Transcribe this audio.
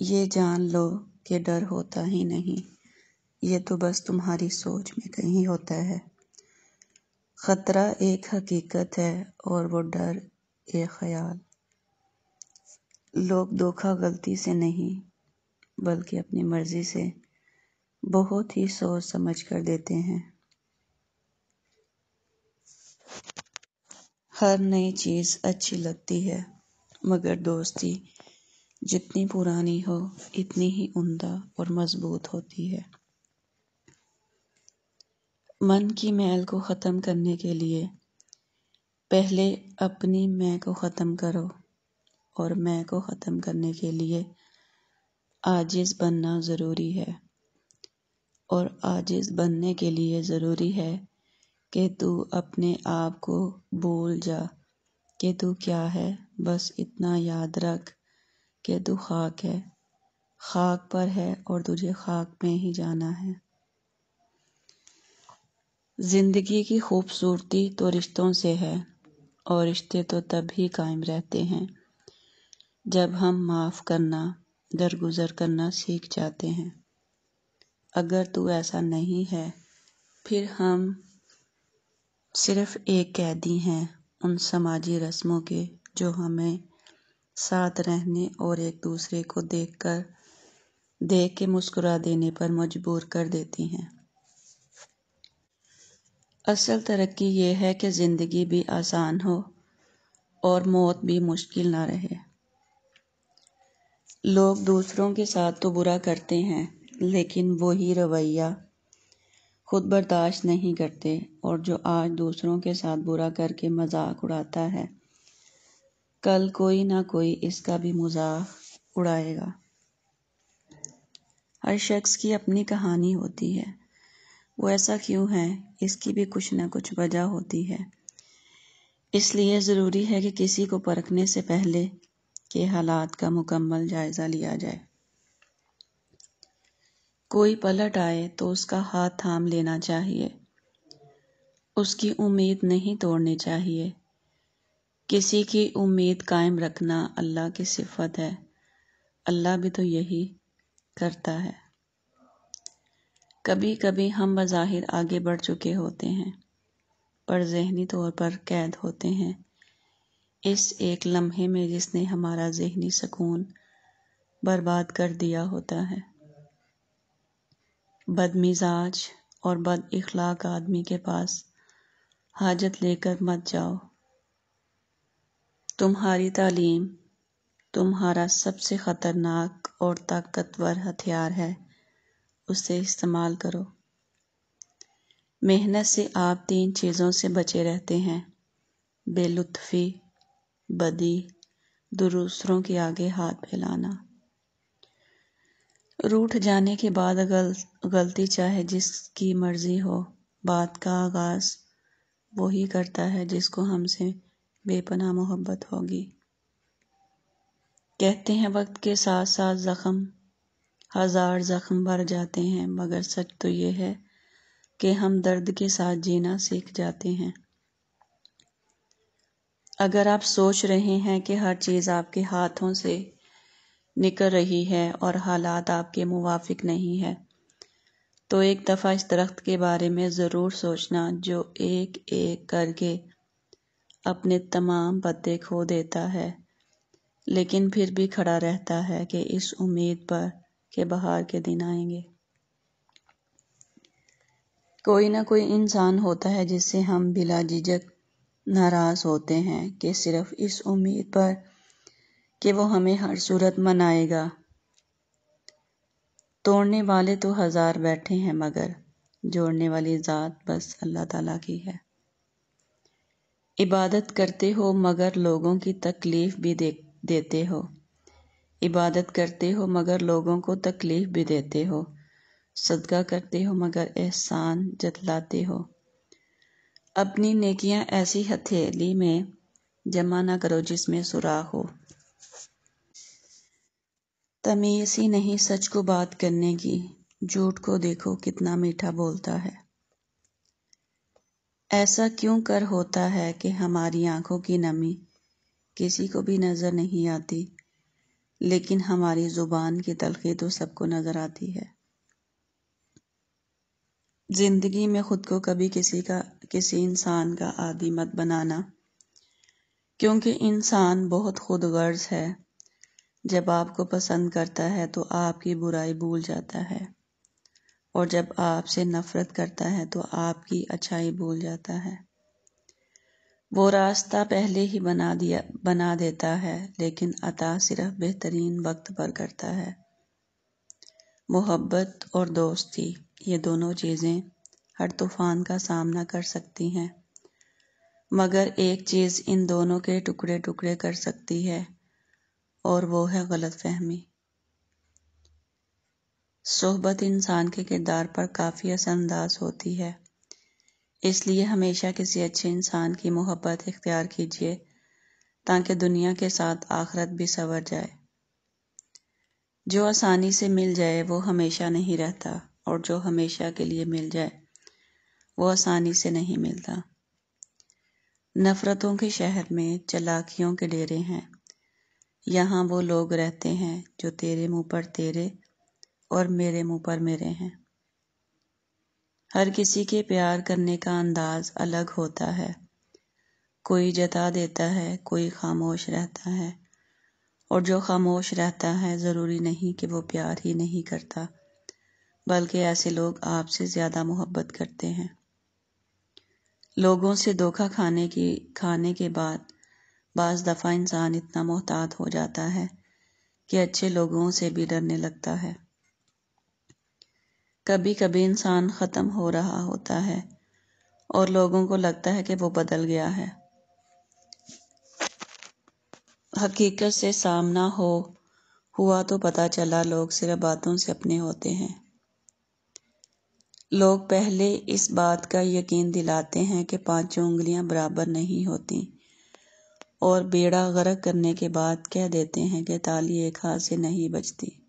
ये जान लो कि डर होता ही नहीं ये तो बस तुम्हारी सोच में कहीं होता है ख़तरा एक हकीकत है और वो डर एक ख्याल लोग धोखा गलती से नहीं बल्कि अपनी मर्ज़ी से बहुत ही सोच समझ कर देते हैं हर नई चीज़ अच्छी लगती है मगर दोस्ती जितनी पुरानी हो इतनी ही उमदा और मजबूत होती है मन की मैल को ख़त्म करने के लिए पहले अपनी मैं को ख़त्म करो और मैं को ख़त्म करने के लिए आजिज़ बनना ज़रूरी है और आजिज़ बनने के लिए ज़रूरी है कि तू अपने आप को भूल जा कि तू क्या है बस इतना याद रख कि तू खाक है खाक पर है और तुझे खाक में ही जाना है ज़िंदगी की खूबसूरती तो रिश्तों से है और रिश्ते तो तब ही कायम रहते हैं जब हम माफ़ करना दरगुजर करना सीख जाते हैं अगर तू ऐसा नहीं है फिर हम सिर्फ़ एक कैदी हैं उन समाजी रस्मों के जो हमें साथ रहने और एक दूसरे को देखकर देख के मुस्कुरा देने पर मजबूर कर देती हैं असल तरक्की यह है कि ज़िंदगी भी आसान हो और मौत भी मुश्किल ना रहे लोग दूसरों के साथ तो बुरा करते हैं लेकिन वही रवैया खुद बर्दाश्त नहीं करते और जो आज दूसरों के साथ बुरा करके मजाक उड़ाता है कल कोई ना कोई इसका भी मजाक उड़ाएगा हर शख्स की अपनी कहानी होती है वो ऐसा क्यों है इसकी भी कुछ ना कुछ वजह होती है इसलिए ज़रूरी है कि किसी को परखने से पहले के हालात का मुकम्मल जायज़ा लिया जाए कोई पलट आए तो उसका हाथ थाम लेना चाहिए उसकी उम्मीद नहीं तोड़नी चाहिए किसी की उम्मीद कायम रखना अल्लाह की सिफत है अल्लाह भी तो यही करता है कभी कभी हम बज़ाहिर आगे बढ़ चुके होते हैं पर जहनी तौर पर कैद होते हैं इस एक लम्हे में जिसने हमारा जहनी सकून बर्बाद कर दिया होता है बदमिजाज और बद इखलाक आदमी के पास हाजत लेकर मत जाओ तुम्हारी तालीम तुम्हारा सबसे ख़तरनाक और ताकतवर हथियार है उसे इस्तेमाल करो मेहनत से आप तीन चीज़ों से बचे रहते हैं बेलुत्फ़ी बदी दूसरों के आगे हाथ फैलाना रूठ जाने के बाद गल, गलती चाहे जिसकी मर्ज़ी हो बात का आगाज़ वही करता है जिसको हमसे बेपनाह मोहब्बत होगी कहते हैं वक्त के साथ साथ ज़ख्म हज़ार ज़ख्म भर जाते हैं मगर सच तो ये है कि हम दर्द के साथ जीना सीख जाते हैं अगर आप सोच रहे हैं कि हर चीज़ आपके हाथों से निकल रही है और हालात आपके मुवाफिक नहीं है तो एक दफ़ा इस दरख्त के बारे में ज़रूर सोचना जो एक एक करके अपने तमाम पत्ते खो देता है लेकिन फिर भी खड़ा रहता है कि इस उम्मीद पर कि बाहर के दिन आएंगे कोई ना कोई इंसान होता है जिससे हम बिला झिझक नाराज़ होते हैं कि सिर्फ इस उम्मीद पर कि वो हमें हर सूरत मनाएगा तोड़ने वाले तो हज़ार बैठे हैं मगर जोड़ने वाली ज़ात बस अल्लाह ताला की है इबादत करते हो मगर लोगों की तकलीफ़ भी दे देते हो इबादत करते हो मगर लोगों को तकलीफ़ भी देते हो सदका करते हो मगर एहसान जतलाते हो अपनी नेकियां ऐसी हथेली में जमा ना करो जिसमें सुराख हो तमीज़ ही नहीं सच को बात करने की झूठ को देखो कितना मीठा बोलता है ऐसा क्यों कर होता है कि हमारी आंखों की नमी किसी को भी नज़र नहीं आती लेकिन हमारी ज़ुबान की तलखी तो सबको नज़र आती है ज़िंदगी में ख़ुद को कभी किसी का किसी इंसान का आदि मत बनाना क्योंकि इंसान बहुत खुद गर्ज है जब आपको पसंद करता है तो आपकी बुराई भूल जाता है और जब आपसे नफरत करता है तो आपकी अच्छाई भूल जाता है वो रास्ता पहले ही बना दिया बना देता है लेकिन अता सिर्फ बेहतरीन वक्त पर करता है मोहब्बत और दोस्ती ये दोनों चीज़ें हर तूफान का सामना कर सकती हैं मगर एक चीज़ इन दोनों के टुकड़े टुकड़े कर सकती है और वो है गलत फहमी सोहबत इंसान के किरदार पर काफ़ी असरअंदाज होती है इसलिए हमेशा किसी अच्छे इंसान की मोहब्बत इख्तियार कीजिए ताकि दुनिया के साथ आखरत भी संवर जाए जो आसानी से मिल जाए वो हमेशा नहीं रहता और जो हमेशा के लिए मिल जाए वो आसानी से नहीं मिलता नफ़रतों के शहर में चलाकियों के डेरे हैं यहाँ वो लोग रहते हैं जो तेरे मुंह पर तेरे और मेरे मुंह पर मेरे हैं हर किसी के प्यार करने का अंदाज अलग होता है कोई जता देता है कोई खामोश रहता है और जो खामोश रहता है ज़रूरी नहीं कि वो प्यार ही नहीं करता बल्कि ऐसे लोग आपसे ज़्यादा मोहब्बत करते हैं लोगों से धोखा खाने की खाने के बाद बज़ दफ़ा इंसान इतना मोहतात हो जाता है कि अच्छे लोगों से भी डरने लगता है कभी कभी इंसान ख़त्म हो रहा होता है और लोगों को लगता है कि वो बदल गया है हकीकत से सामना हो हुआ तो पता चला लोग सिर्फ बातों से अपने होते हैं लोग पहले इस बात का यकीन दिलाते हैं कि पांचों उंगलियां बराबर नहीं होती और बेड़ा गर्क करने के बाद कह देते हैं कि ताली एक हाथ से नहीं बचती